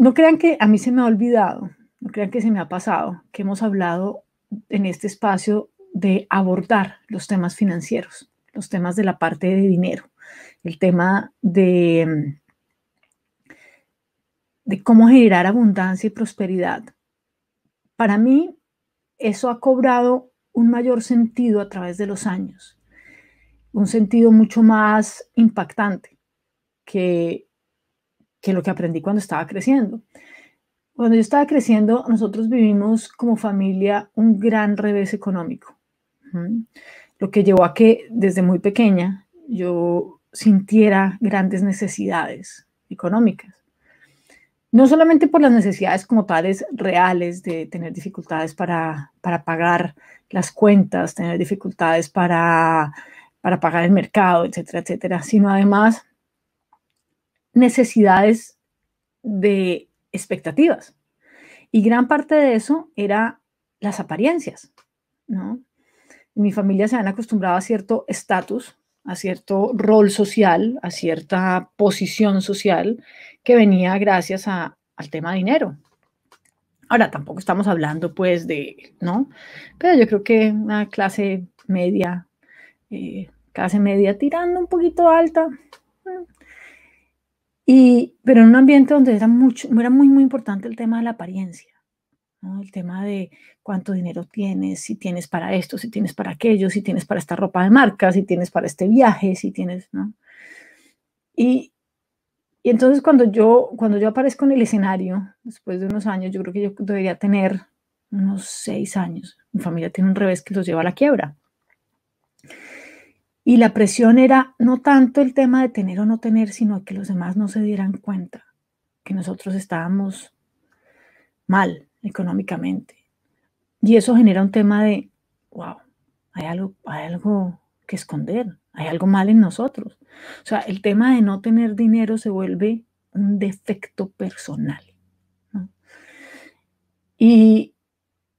no crean que a mí se me ha olvidado, no crean que se me ha pasado, que hemos hablado en este espacio de abordar los temas financieros, los temas de la parte de dinero, el tema de, mm, cómo generar abundancia y prosperidad. Para mí, eso ha cobrado un mayor sentido a través de los años, un sentido mucho más impactante que que lo que aprendí cuando estaba creciendo. Cuando yo estaba creciendo, nosotros vivimos como familia un gran revés económico, lo que llevó a que desde muy pequeña yo sintiera grandes necesidades económicas. No solamente por las necesidades como tales reales de tener dificultades para, pagar las cuentas, tener dificultades para, para pagar el mercado, etcétera, etcétera, sino además necesidades de expectativas. Y gran parte de eso era las apariencias, ¿no? mi familia se han acostumbrado a cierto estatus, a cierto rol social, a cierta posición social que venía gracias a, al tema dinero. Ahora, tampoco estamos hablando pues de, ¿no? Pero yo creo que una clase media, eh, clase media tirando un poquito alta, pero en un ambiente donde era, mucho, era muy, muy importante el tema de la apariencia, el tema de cuánto dinero tienes, si tienes para esto, si tienes para aquello, si tienes para esta ropa de marca, si tienes para este viaje, si tienes, ¿no? Y, y entonces cuando yo, cuando yo aparezco en el escenario, después de unos años, yo creo que yo debería tener unos seis años. Mi familia tiene un revés que los lleva a la quiebra. Y la presión era no tanto el tema de tener o no tener, sino que los demás no se dieran cuenta que nosotros estábamos mal económicamente. Y eso genera un tema de, wow, hay algo, algo que esconder, hay algo mal en nosotros. O sea, el tema de no tener dinero se vuelve un defecto personal. Y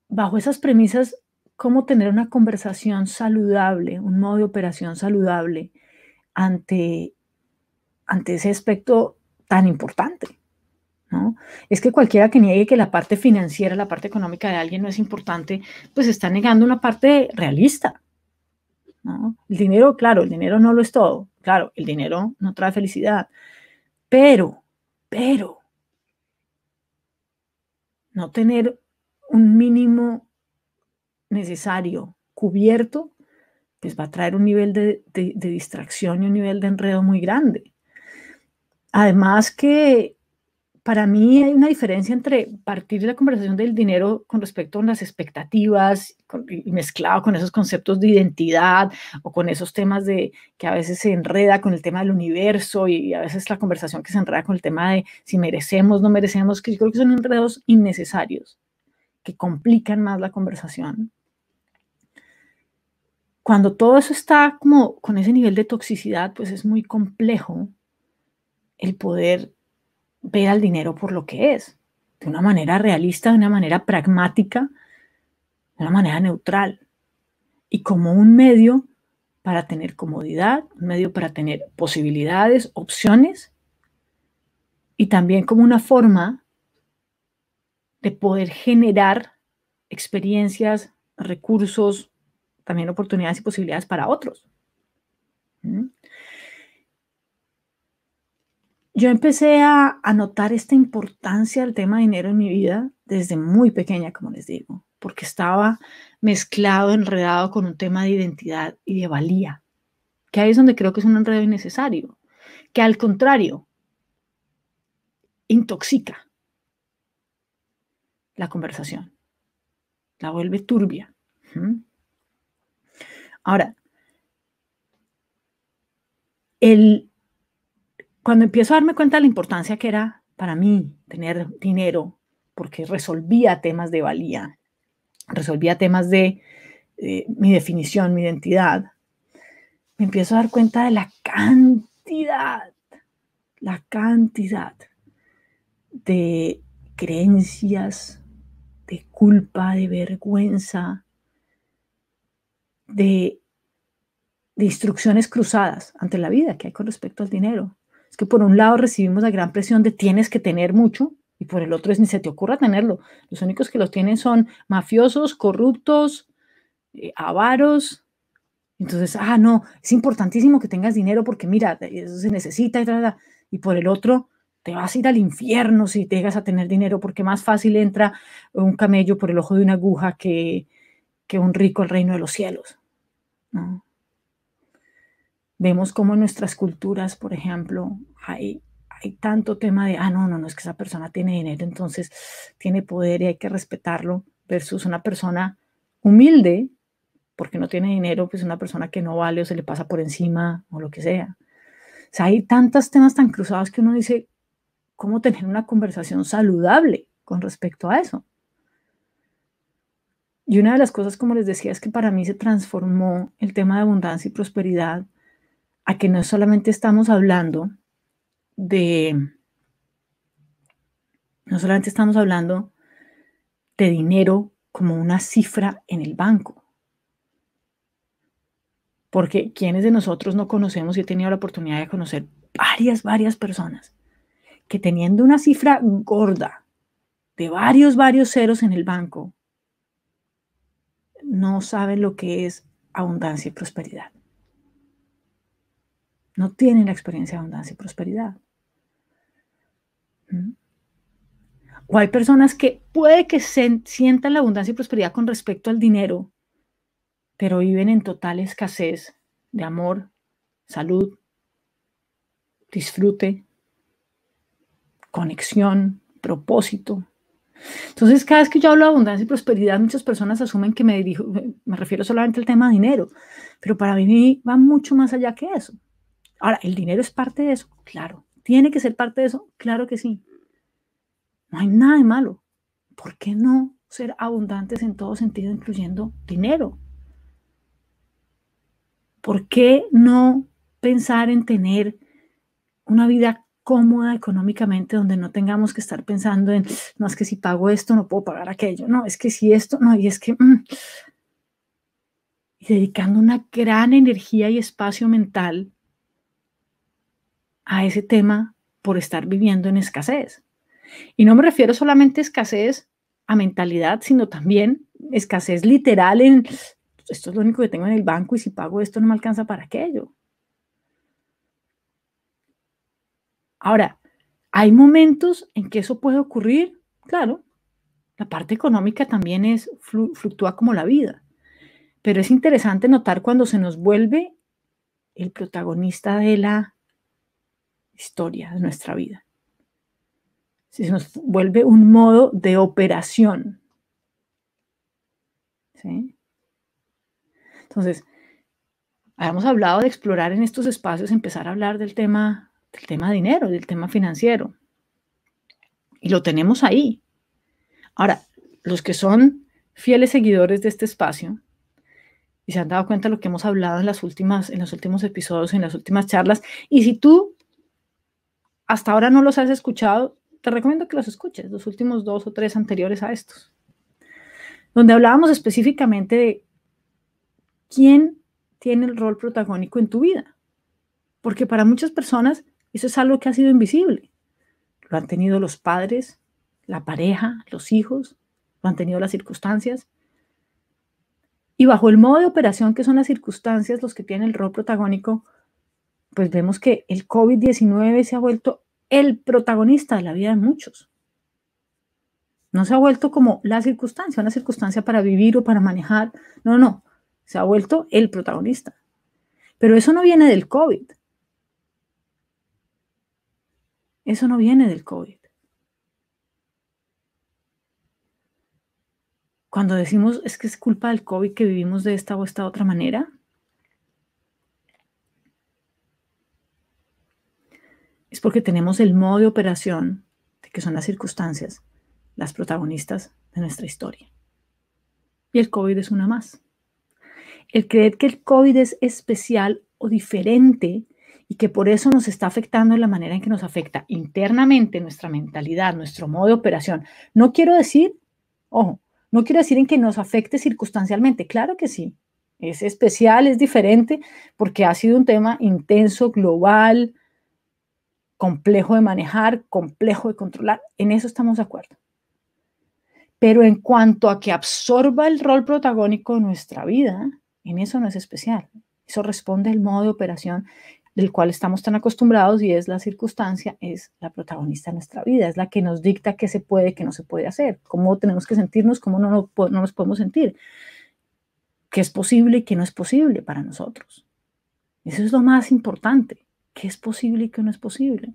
bajo esas premisas cómo tener una conversación saludable, un modo de operación saludable ante, ante ese aspecto tan importante. ¿no? Es que cualquiera que niegue que la parte financiera, la parte económica de alguien no es importante, pues está negando una parte realista. El dinero, claro, el dinero no lo es todo. Claro, el dinero no trae felicidad. Pero, pero, no tener un mínimo necesario, cubierto, les pues va a traer un nivel de, de, distracción y un nivel de enredo muy grande. Además que para mí hay una diferencia entre partir de la conversación del dinero con respecto a las expectativas y mezclado con esos conceptos de identidad o con esos temas de que a veces se enreda con el tema del universo y a veces la conversación que se enreda con el tema de si merecemos, no merecemos, que yo creo que son enredos innecesarios que complican más la conversación cuando todo eso está como con ese nivel de toxicidad, pues es muy complejo el poder ver al dinero por lo que es, de una manera realista, de una manera pragmática, de una manera neutral y como un medio para tener comodidad, un medio para tener posibilidades, opciones y también como una forma de poder generar experiencias, recursos, también oportunidades y posibilidades para otros. ¿Mm? Yo empecé a, notar esta importancia del tema dinero en mi vida desde muy pequeña, como les digo, porque estaba mezclado, enredado con un tema de identidad y de valía, que ahí es donde creo que es un enredo innecesario, que al contrario, intoxica la conversación, la vuelve turbia. ¿Mm? Ahora, cuando empiezo a darme cuenta de la importancia que era para mí tener dinero, porque resolvía temas de valía, resolvía temas de eh, mi definición, mi identidad, me empiezo a dar cuenta de la cantidad, la cantidad de creencias, de culpa, de vergüenza, de, instrucciones cruzadas ante la vida que hay con respecto al dinero. Es que por un lado recibimos la gran presión de tienes que tener mucho y por el otro es ni se te ocurra tenerlo. Los únicos que los tienen son mafiosos, corruptos, eh, avaros. Entonces, ah, no, es importantísimo que tengas dinero porque mira, eso se necesita y Y por el otro, te vas a ir al infierno si te llegas a tener dinero porque más fácil entra un camello por el ojo de una aguja que, que un rico al reino de los cielos. Vemos cómo en nuestras culturas, por ejemplo, hay, hay tanto tema de, ah, no, no, no, es que esa persona tiene dinero, entonces tiene poder y hay que respetarlo, versus una persona humilde, porque no tiene dinero, pues una persona que no vale o se le pasa por encima o lo que sea. O sea, hay tantos temas tan cruzados que uno dice, ¿cómo tener una conversación saludable con respecto a eso? Y una de las cosas, como les decía, es que para mí se transformó el tema de abundancia y prosperidad a que no solamente estamos hablando de, no solamente estamos hablando de dinero como una cifra en el banco. Porque quienes de nosotros no conocemos, y he tenido la oportunidad de conocer varias, varias personas que teniendo una cifra gorda de varios, varios ceros en el banco, no saben lo que es abundancia y prosperidad. No tienen la experiencia de abundancia y prosperidad. ¿Mm? O hay personas que puede que sientan la abundancia y prosperidad con respecto al dinero, pero viven en total escasez de amor, salud, disfrute, conexión, propósito, entonces, cada vez que yo hablo de abundancia y prosperidad, muchas personas asumen que me refiero solamente al tema de dinero, pero para mí va mucho más allá que eso. Ahora, ¿el dinero es parte de eso? Claro. ¿Tiene que ser parte de eso? Claro que sí. No hay nada de malo. ¿Por qué no ser abundantes en todo sentido, incluyendo dinero? ¿Por qué no pensar en tener una vida cómoda económicamente, donde no tengamos que estar pensando en, no es que si pago esto no puedo pagar aquello, no, es que si esto, no, y es que... Mm. dedicando una gran energía y espacio mental a ese tema por estar viviendo en escasez. Y no me refiero solamente a escasez a mentalidad, sino también escasez literal en, esto es lo único que tengo en el banco y si pago esto no me alcanza para aquello. Ahora, ¿hay momentos en que eso puede ocurrir? Claro, la parte económica también es, fluctúa como la vida, pero es interesante notar cuando se nos vuelve el protagonista de la historia de nuestra vida. Si se nos vuelve un modo de operación. Entonces, habíamos hablado de explorar en estos espacios, empezar a hablar del tema del tema dinero, del tema financiero. Y lo tenemos ahí. Ahora, los que son fieles seguidores de este espacio y se han dado cuenta de lo que hemos hablado en, las últimas, en los últimos episodios, en las últimas charlas, y si tú hasta ahora no los has escuchado, te recomiendo que los escuches, los últimos dos o tres anteriores a estos, donde hablábamos específicamente de quién tiene el rol protagónico en tu vida. Porque para muchas personas eso es algo que ha sido invisible. Lo han tenido los padres, la pareja, los hijos, lo han tenido las circunstancias. Y bajo el modo de operación que son las circunstancias los que tienen el rol protagónico, pues vemos que el COVID-19 se ha vuelto el protagonista de la vida de muchos. No se ha vuelto como la circunstancia, una circunstancia para vivir o para manejar. No, no, se ha vuelto el protagonista. Pero eso no viene del COVID. Eso no viene del COVID. Cuando decimos es que es culpa del COVID que vivimos de esta o esta otra manera, es porque tenemos el modo de operación de que son las circunstancias, las protagonistas de nuestra historia. Y el COVID es una más. El creer que el COVID es especial o diferente y que por eso nos está afectando en la manera en que nos afecta internamente nuestra mentalidad, nuestro modo de operación. No quiero decir, ojo, no quiero decir en que nos afecte circunstancialmente, claro que sí, es especial, es diferente, porque ha sido un tema intenso, global, complejo de manejar, complejo de controlar, en eso estamos de acuerdo. Pero en cuanto a que absorba el rol protagónico de nuestra vida, en eso no es especial. Eso responde al modo de operación del cual estamos tan acostumbrados y es la circunstancia, es la protagonista de nuestra vida, es la que nos dicta qué se puede, qué no se puede hacer, cómo tenemos que sentirnos, cómo no, no, nos podemos sentir, qué es posible y qué no es posible para nosotros. Eso es lo más importante, qué es posible y qué no es posible.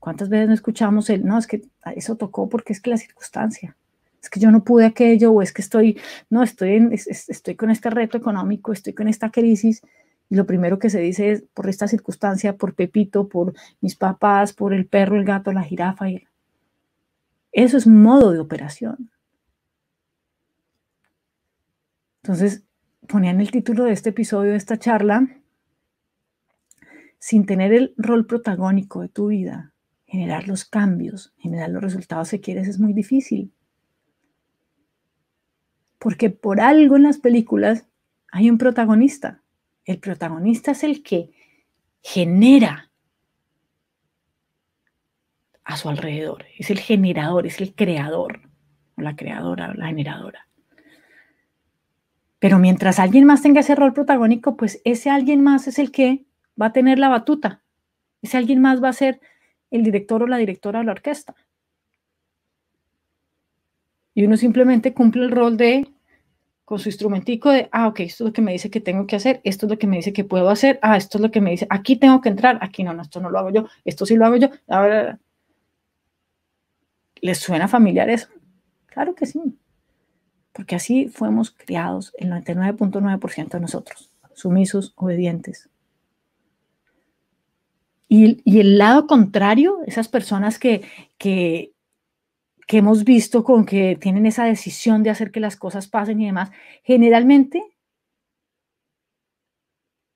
¿Cuántas veces no escuchamos el, no, es que eso tocó porque es que la circunstancia, es que yo no pude aquello, o es que estoy, no, estoy, estoy con este reto económico, estoy con esta crisis, y lo primero que se dice es por esta circunstancia, por Pepito, por mis papás, por el perro, el gato, la jirafa. Eso es modo de operación. Entonces, ponían el título de este episodio, de esta charla, sin tener el rol protagónico de tu vida, generar los cambios, generar los resultados que quieres es muy difícil. Porque por algo en las películas hay un protagonista. El protagonista es el que genera a su alrededor, es el generador, es el creador, o la creadora, la generadora. Pero mientras alguien más tenga ese rol protagónico, pues ese alguien más es el que va a tener la batuta, ese alguien más va a ser el director o la directora de la orquesta. Y uno simplemente cumple el rol de con su instrumentico de, ah, ok, esto es lo que me dice que tengo que hacer, esto es lo que me dice que puedo hacer, ah, esto es lo que me dice, aquí tengo que entrar, aquí no, no, esto no lo hago yo, esto sí lo hago yo. Ahora, ¿Les suena familiar eso? Claro que sí, porque así fuimos criados el 99.9% de nosotros, sumisos, obedientes. Y, y, el lado contrario, esas personas que, que, que hemos visto con que tienen esa decisión de hacer que las cosas pasen y demás, generalmente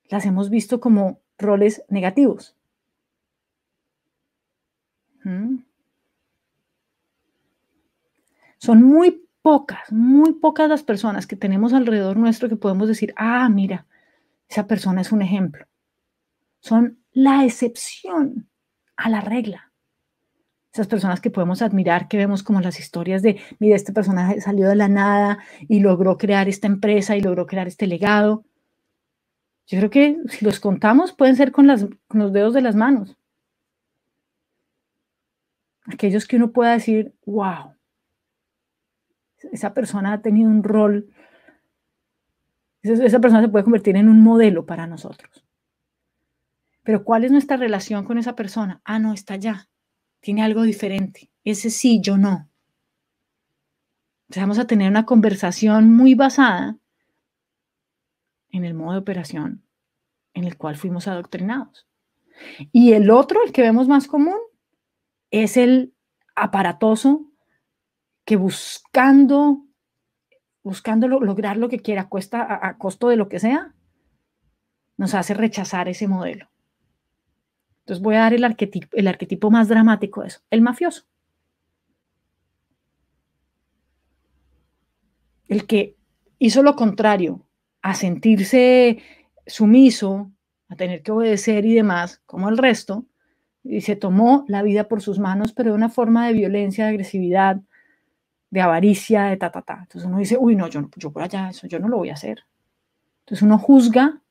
las hemos visto como roles negativos. Mm. Son muy pocas, muy pocas las personas que tenemos alrededor nuestro que podemos decir, ah, mira, esa persona es un ejemplo. Son la excepción a la regla esas personas que podemos admirar, que vemos como las historias de, mira, este personaje salió de la nada y logró crear esta empresa y logró crear este legado. Yo creo que si los contamos pueden ser con, los dedos de las manos. Aquellos que uno pueda decir, wow, esa persona ha tenido un rol, esa persona se puede convertir en un modelo para nosotros. Pero ¿cuál es nuestra relación con esa persona? Ah, no, está allá, tiene algo diferente. Ese sí, yo no. vamos a tener una conversación muy basada en el modo de operación en el cual fuimos adoctrinados. Y el otro, el que vemos más común, es el aparatoso que buscando, lograr lo que quiera a costo de lo que sea, nos hace rechazar ese modelo. Entonces voy a dar el arquetipo, más dramático de eso, el mafioso. El que hizo lo contrario a sentirse sumiso, a tener que obedecer y demás, como el resto, y se tomó la vida por sus manos, pero de una forma de violencia, de agresividad, de avaricia, de ta, ta, ta. Entonces uno dice, uy, no, yo, yo por allá, eso yo no lo voy a hacer. Entonces uno juzga,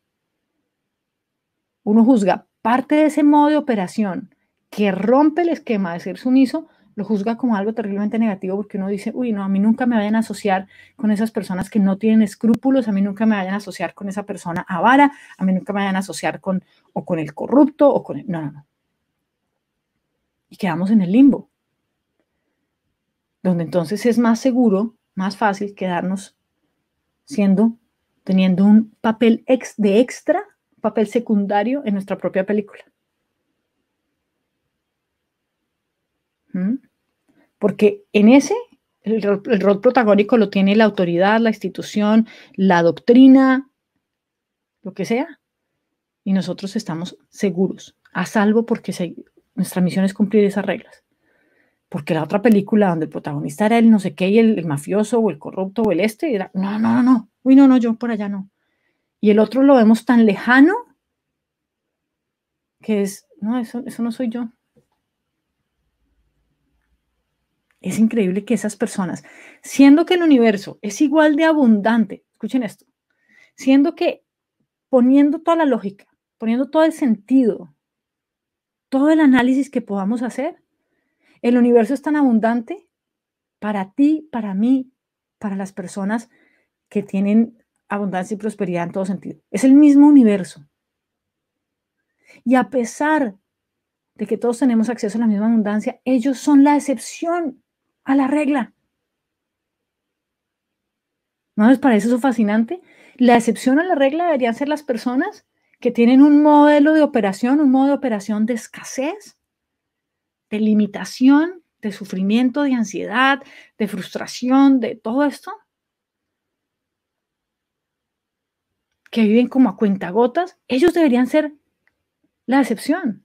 uno juzga parte de ese modo de operación que rompe el esquema de ser sumiso, lo juzga como algo terriblemente negativo porque uno dice, uy, no, a mí nunca me vayan a asociar con esas personas que no tienen escrúpulos, a mí nunca me vayan a asociar con esa persona avara, a mí nunca me vayan a asociar con o con el corrupto o con el... No, no, no. Y quedamos en el limbo, donde entonces es más seguro, más fácil quedarnos siendo, teniendo un papel ex de extra papel secundario en nuestra propia película. ¿Mm? Porque en ese, el, rol protagónico lo tiene la autoridad, la institución, la doctrina, lo que sea. Y nosotros estamos seguros, a salvo porque nuestra misión es cumplir esas reglas. Porque la otra película donde el protagonista era el no sé qué y el, mafioso o el corrupto o el este, era, no, no, no, uy, no, no, yo por allá no y el otro lo vemos tan lejano que es, no, eso, eso no soy yo. Es increíble que esas personas, siendo que el universo es igual de abundante, escuchen esto, siendo que poniendo toda la lógica, poniendo todo el sentido, todo el análisis que podamos hacer, el universo es tan abundante para ti, para mí, para las personas que tienen abundancia y prosperidad en todo sentido. Es el mismo universo. Y a pesar de que todos tenemos acceso a la misma abundancia, ellos son la excepción a la regla. ¿No les parece eso fascinante? La excepción a la regla deberían ser las personas que tienen un modelo de operación, un modo de operación de escasez, de limitación, de sufrimiento, de ansiedad, de frustración, de todo esto, que viven como a cuentagotas, ellos deberían ser la excepción.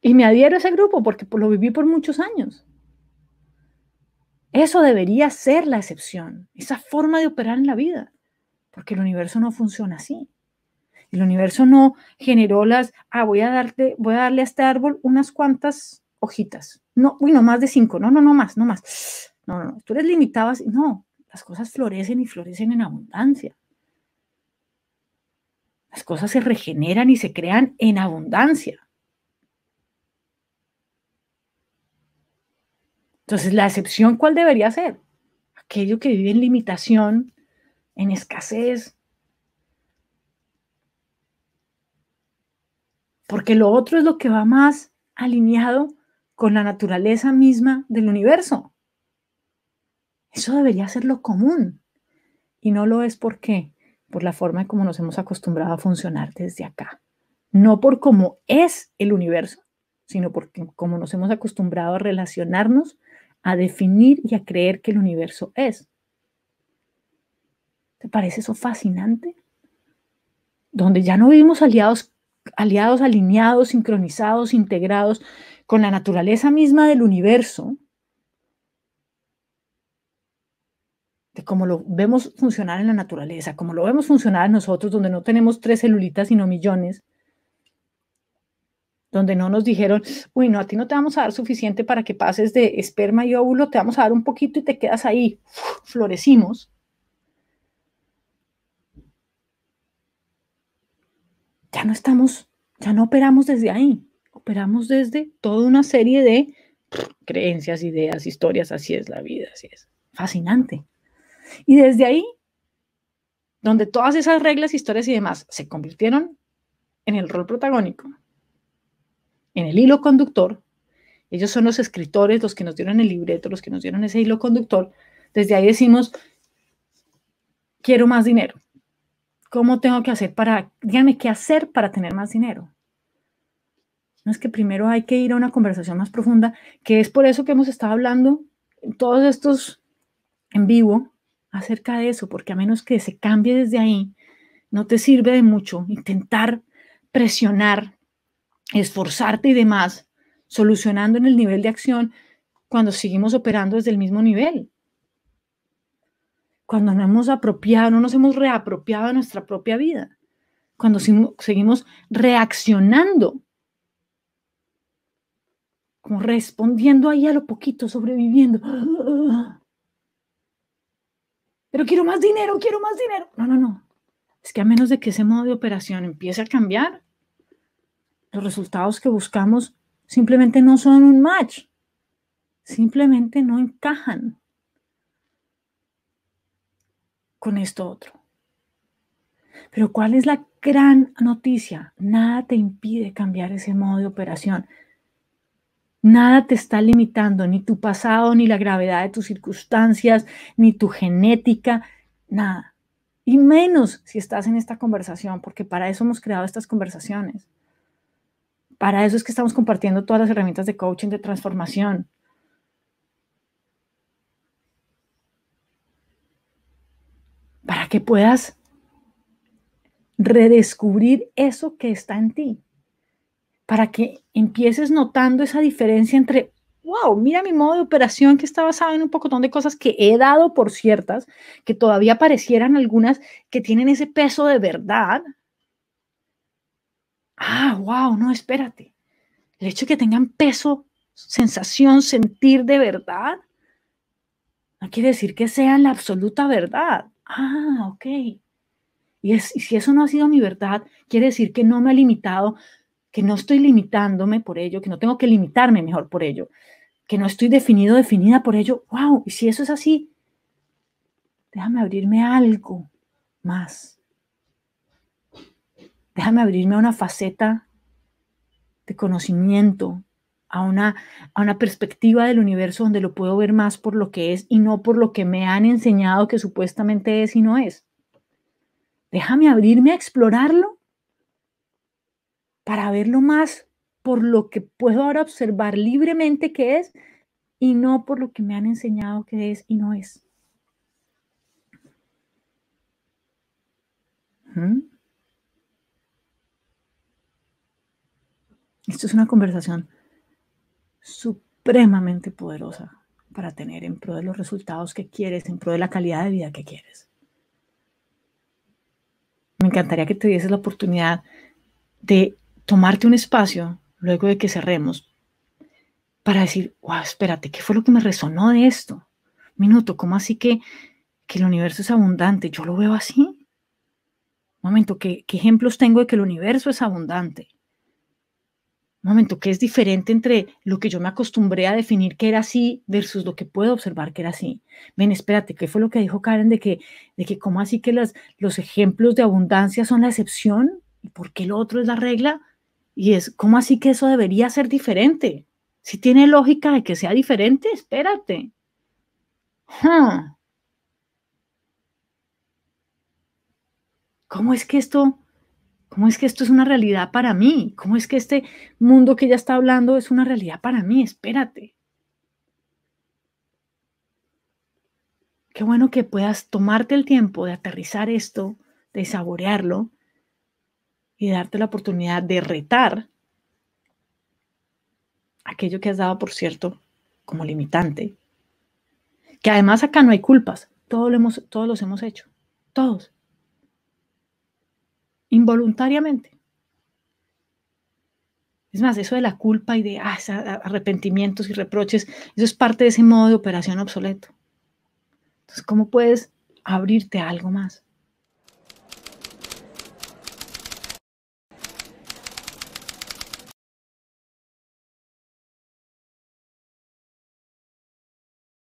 Y me adhiero a ese grupo porque lo viví por muchos años. Eso debería ser la excepción, esa forma de operar en la vida, porque el universo no funciona así. El universo no generó las, ah, voy a, darte, voy a darle a este árbol unas cuantas hojitas. No, uy, no más de cinco, no, no, no más, no más. No, no, tú eres limitabas, no, las cosas florecen y florecen en abundancia cosas se regeneran y se crean en abundancia. Entonces, la excepción, ¿cuál debería ser? Aquello que vive en limitación, en escasez. Porque lo otro es lo que va más alineado con la naturaleza misma del universo. Eso debería ser lo común. Y no lo es porque por la forma en cómo nos hemos acostumbrado a funcionar desde acá. No por cómo es el universo, sino por cómo nos hemos acostumbrado a relacionarnos, a definir y a creer que el universo es. ¿Te parece eso fascinante? Donde ya no vivimos aliados, aliados, alineados, sincronizados, integrados con la naturaleza misma del universo, como lo vemos funcionar en la naturaleza, como lo vemos funcionar en nosotros, donde no tenemos tres celulitas sino millones, donde no nos dijeron, uy, no, a ti no te vamos a dar suficiente para que pases de esperma y óvulo, te vamos a dar un poquito y te quedas ahí, florecimos. Ya no estamos, ya no operamos desde ahí, operamos desde toda una serie de creencias, ideas, historias, así es la vida, así es. Fascinante. Y desde ahí, donde todas esas reglas, historias y demás se convirtieron en el rol protagónico, en el hilo conductor, ellos son los escritores, los que nos dieron el libreto, los que nos dieron ese hilo conductor, desde ahí decimos, quiero más dinero. ¿Cómo tengo que hacer para, díganme, qué hacer para tener más dinero? No es que primero hay que ir a una conversación más profunda, que es por eso que hemos estado hablando todos estos en vivo, acerca de eso, porque a menos que se cambie desde ahí, no te sirve de mucho intentar presionar, esforzarte y demás, solucionando en el nivel de acción cuando seguimos operando desde el mismo nivel. Cuando no hemos apropiado, no nos hemos reapropiado a nuestra propia vida. Cuando seguimos reaccionando, como respondiendo ahí a lo poquito, sobreviviendo pero quiero más dinero, quiero más dinero. No, no, no. Es que a menos de que ese modo de operación empiece a cambiar, los resultados que buscamos simplemente no son un match, simplemente no encajan con esto otro. Pero ¿cuál es la gran noticia? Nada te impide cambiar ese modo de operación. Nada te está limitando, ni tu pasado, ni la gravedad de tus circunstancias, ni tu genética, nada. Y menos si estás en esta conversación, porque para eso hemos creado estas conversaciones. Para eso es que estamos compartiendo todas las herramientas de coaching, de transformación. Para que puedas redescubrir eso que está en ti para que empieces notando esa diferencia entre, wow, mira mi modo de operación que está basado en un pocotón de cosas que he dado por ciertas, que todavía parecieran algunas que tienen ese peso de verdad. Ah, wow, no, espérate. El hecho de que tengan peso, sensación, sentir de verdad, no quiere decir que sean la absoluta verdad. Ah, ok. Y, es, y, si eso no ha sido mi verdad, quiere decir que no me ha limitado que no estoy limitándome por ello, que no tengo que limitarme mejor por ello, que no estoy definido, definida por ello, wow, y si eso es así, déjame abrirme algo más. Déjame abrirme a una faceta de conocimiento, a una, a una perspectiva del universo donde lo puedo ver más por lo que es y no por lo que me han enseñado que supuestamente es y no es. Déjame abrirme a explorarlo para verlo más por lo que puedo ahora observar libremente que es y no por lo que me han enseñado que es y no es. Esto es una conversación supremamente poderosa para tener en pro de los resultados que quieres, en pro de la calidad de vida que quieres. Me encantaría que te dieses la oportunidad de tomarte un espacio luego de que cerremos para decir, wow, espérate, ¿qué fue lo que me resonó de esto? Minuto, ¿cómo así que, que el universo es abundante? Yo lo veo así. Momento, ¿qué, ejemplos tengo de que el universo es abundante? Momento, ¿qué es diferente entre lo que yo me acostumbré a definir que era así versus lo que puedo observar que era así? Ven, espérate, ¿qué fue lo que dijo Karen de que, de que cómo así que las, los ejemplos de abundancia son la excepción? ¿Y por qué lo otro es la regla? Y es, ¿cómo así que eso debería ser diferente? Si tiene lógica de que sea diferente, espérate. ¿Cómo es que esto, cómo es que esto es una realidad para mí? ¿Cómo es que este mundo que ella está hablando es una realidad para mí? Espérate. Qué bueno que puedas tomarte el tiempo de aterrizar esto, de saborearlo y darte la oportunidad de retar aquello que has dado, por cierto, como limitante. Que además acá no hay culpas, todos, hemos, todos los hemos hecho, todos. Involuntariamente. Es más, eso de la culpa y de ah, arrepentimientos y reproches, eso es parte de ese modo de operación obsoleto. Entonces, ¿cómo puedes abrirte a algo más?